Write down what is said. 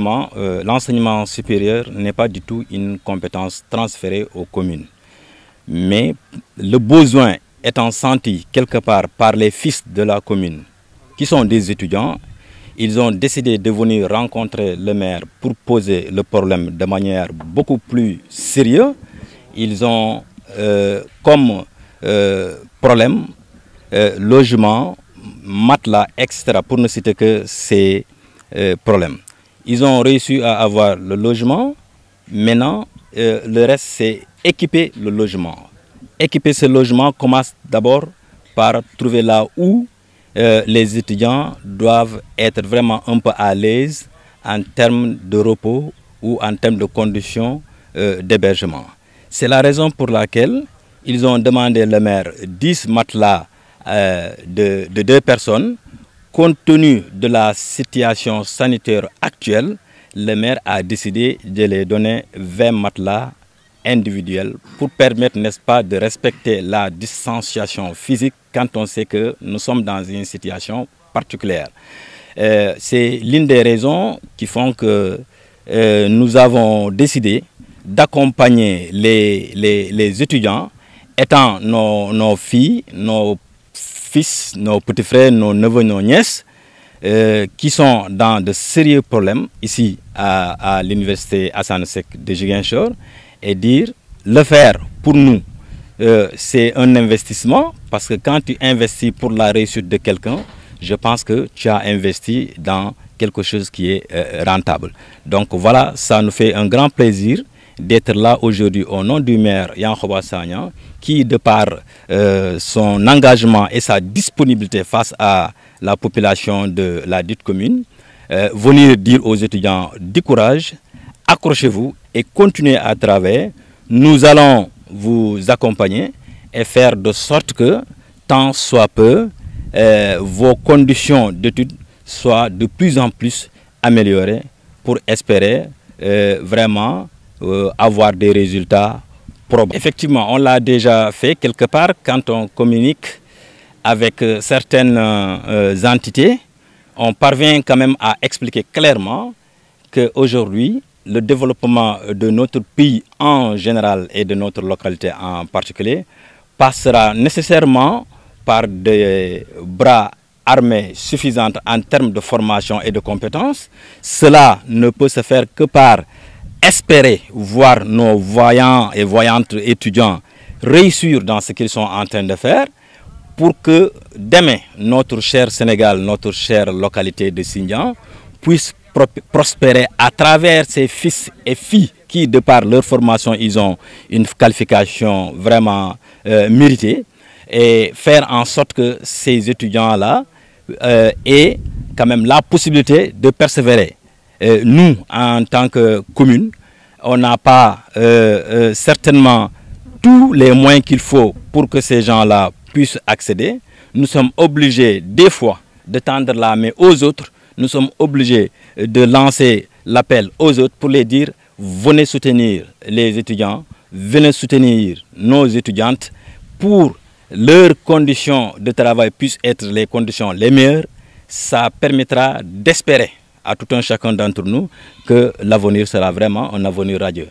Euh, l'enseignement supérieur n'est pas du tout une compétence transférée aux communes. Mais le besoin étant senti quelque part par les fils de la commune, qui sont des étudiants, ils ont décidé de venir rencontrer le maire pour poser le problème de manière beaucoup plus sérieuse. Ils ont euh, comme euh, problème logement, matelas, etc., pour ne citer que ces problèmes. Ils ont réussi à avoir le logement. Maintenant, euh, le reste, c'est équiper le logement. Équiper ce logement commence d'abord par trouver là où euh, les étudiants doivent être vraiment un peu à l'aise en termes de repos ou en termes de conditions euh, d'hébergement. C'est la raison pour laquelle ils ont demandé le maire 10 matelas de, de deux personnes compte tenu de la situation sanitaire actuelle, le maire a décidé de les donner 20 matelas individuels pour permettre, n'est-ce pas, de respecter la distanciation physique quand on sait que nous sommes dans une situation particulière. Euh, c'est l'une des raisons qui font que euh, nous avons décidé d'accompagner les, les, étudiants, étant nos, nos filles, nos fils, nos petits frères, nos neveux, nos nièces, euh, qui sont dans de sérieux problèmes ici à, à l'université Hassan de Jiguinchor et dire le faire pour nous, euh, c'est un investissement parce que quand tu investis pour la réussite de quelqu'un, je pense que tu as investi dans quelque chose qui est euh, rentable. Donc voilà, ça nous fait un grand plaisir d'être là aujourd'hui au nom du maire Yankoba Sagnan, qui, de par euh, son engagement et sa disponibilité face à la population de la dite commune, euh, venir dire aux étudiants du courage, accrochez-vous et continuez à travailler. Nous allons vous accompagner et faire de sorte que, tant soit peu, euh, vos conditions d'études soient de plus en plus améliorées pour espérer euh, vraiment euh, avoir des résultats probables. Effectivement, on l'a déjà fait quelque part quand on communique avec euh, certaines euh, entités, on parvient quand même à expliquer clairement qu'aujourd'hui, le développement de notre pays en général et de notre localité en particulier passera nécessairement par des bras armés suffisants en termes de formation et de compétences. Cela ne peut se faire que par espérer voir nos voyants et voyantes étudiants réussir dans ce qu'ils sont en train de faire pour que demain, notre cher Sénégal, notre chère localité de Signan puisse prospérer à travers ses fils et filles qui, de par leur formation, ils ont une qualification vraiment euh, méritée et faire en sorte que ces étudiants-là euh, aient quand même la possibilité de persévérer. Euh, nous, en tant que commune, on n'a pas euh, euh, certainement tous les moyens qu'il faut pour que ces gens-là puissent accéder. Nous sommes obligés, des fois, de tendre la main aux autres. Nous sommes obligés de lancer l'appel aux autres pour les dire venez soutenir les étudiants, venez soutenir nos étudiantes pour leurs conditions de travail puissent être les conditions les meilleures. Ça permettra d'espérer à tout un chacun d'entre nous que l'avenir sera vraiment un avenir radieux.